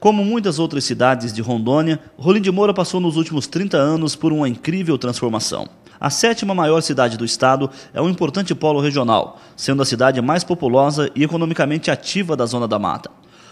Como muitas outras cidades de Rondônia, Rolim de Moura passou nos últimos 30 anos por uma incrível transformação. A sétima maior cidade do estado é um importante polo regional, sendo a cidade mais populosa e economicamente ativa da Zona da Mata.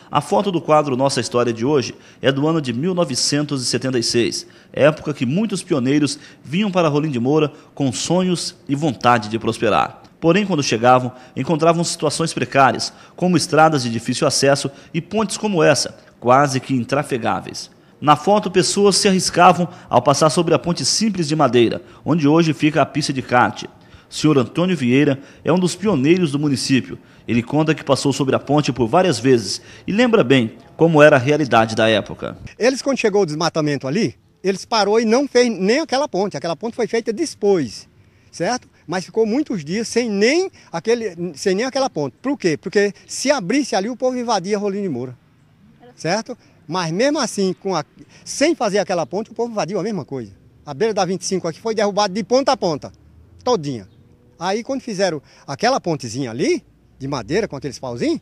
A foto do quadro Nossa História de hoje é do ano de 1976, época que muitos pioneiros vinham para Rolim de Moura com sonhos e vontade de prosperar. Porém, quando chegavam, encontravam situações precárias, como estradas de difícil acesso e pontes como essa, quase que intrafegáveis. Na foto, pessoas se arriscavam ao passar sobre a ponte simples de madeira, onde hoje fica a pista de kart. Senhor Antônio Vieira é um dos pioneiros do município. Ele conta que passou sobre a ponte por várias vezes e lembra bem como era a realidade da época. Eles, quando chegou o desmatamento ali, eles parou e não fez nem aquela ponte. Aquela ponte foi feita depois, certo? Mas ficou muitos dias sem nem, aquele, sem nem aquela ponte. Por quê? Porque se abrisse ali, o povo invadia Rolim de Moura certo? Mas mesmo assim, a, sem fazer aquela ponte, o povo invadiu a mesma coisa. A beira da 25 aqui foi derrubada de ponta a ponta, todinha. Aí quando fizeram aquela pontezinha ali, de madeira, com aqueles pauzinhos,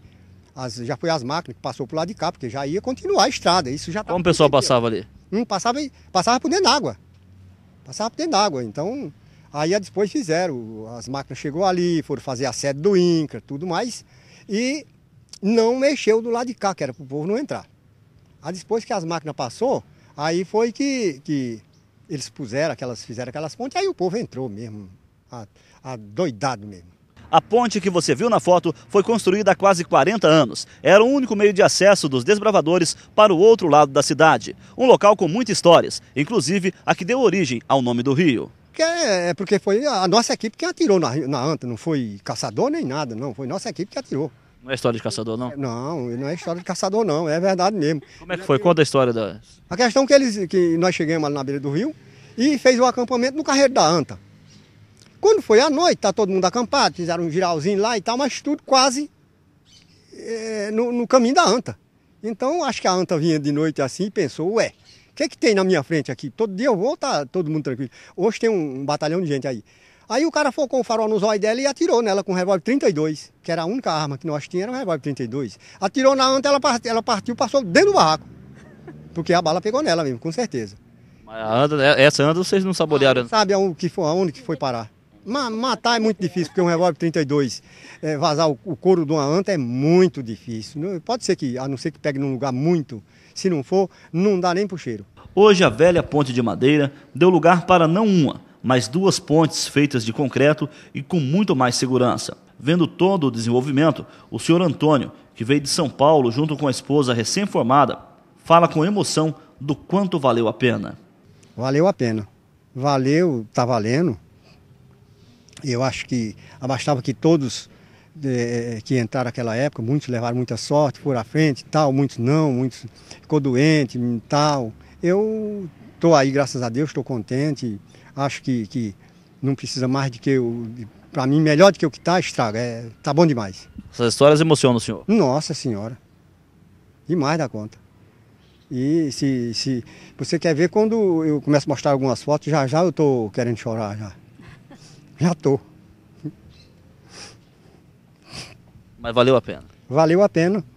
as, já foi as máquinas que passou pro lado de cá, porque já ia continuar a estrada. Isso já tá Como o pessoal passava ali? Hum, passava, passava por dentro d'água. Passava por dentro d'água. Então, aí depois fizeram. As máquinas chegou ali, foram fazer a sede do INCA, tudo mais. E não mexeu do lado de cá, que era para o povo não entrar. Aí depois que as máquinas passou, aí foi que, que eles puseram aquelas, fizeram aquelas pontes, aí o povo entrou mesmo, doidado mesmo. A ponte que você viu na foto foi construída há quase 40 anos. Era o único meio de acesso dos desbravadores para o outro lado da cidade. Um local com muitas histórias, inclusive a que deu origem ao nome do rio. É, é porque foi a nossa equipe que atirou na, na anta, não foi caçador nem nada, não. Foi nossa equipe que atirou. Não é história de caçador, não? Não, não é história de caçador, não. É verdade mesmo. Como é que foi? Conta a história da. A questão que eles. que nós chegamos ali na beira do rio e fez o acampamento no Carreiro da Anta. Quando foi à noite, tá todo mundo acampado, fizeram um giralzinho lá e tal, mas tudo quase é, no, no, caminho da Anta. Então acho que a Anta vinha de noite assim e pensou, ué, o que, que tem na minha frente aqui? Todo dia eu vou, tá todo mundo tranquilo. Hoje tem um, um batalhão de gente aí. Aí o cara focou o farol no zóio dela e atirou nela com um revólver 32, que era a única arma que nós tínhamos, era um revólver 32. Atirou na anta, ela, partiu, ela partiu, passou dentro do barraco. Porque a bala pegou nela mesmo, com certeza. Mas a anda, né, essa anda vocês não saborearam? Ah, sabe aonde que foi, aonde que foi parar. matar é muito difícil, porque um revólver 32, é, eh, vazar o, o, couro de uma anta é muito difícil. Né? pode ser que, a não ser que pegue num lugar muito, se não for, não dá nem pro cheiro. Hoje a velha ponte de madeira deu lugar para não uma, mais duas pontes feitas de concreto e com muito mais segurança. Vendo todo o desenvolvimento, o senhor Antônio, que veio de São Paulo junto com a esposa recém-formada, fala com emoção do quanto valeu a pena. Valeu a pena. Valeu, tá valendo. Eu acho que abastava que todos eh, eh, que entraram naquela época, muitos levaram muita sorte, foram à frente, tal, muitos não, muitos ficou doente, tal. Eu Estou aí, graças a Deus, estou contente. Acho que, que não precisa mais de que eu. Para mim, melhor do que o que está, estraga. É, tá bom demais. Essas histórias emocionam o senhor? Nossa Senhora. Demais da conta. E se, se você quer ver, quando eu começo a mostrar algumas fotos, já já eu estou querendo chorar. Já já estou. Mas valeu a pena? Valeu a pena.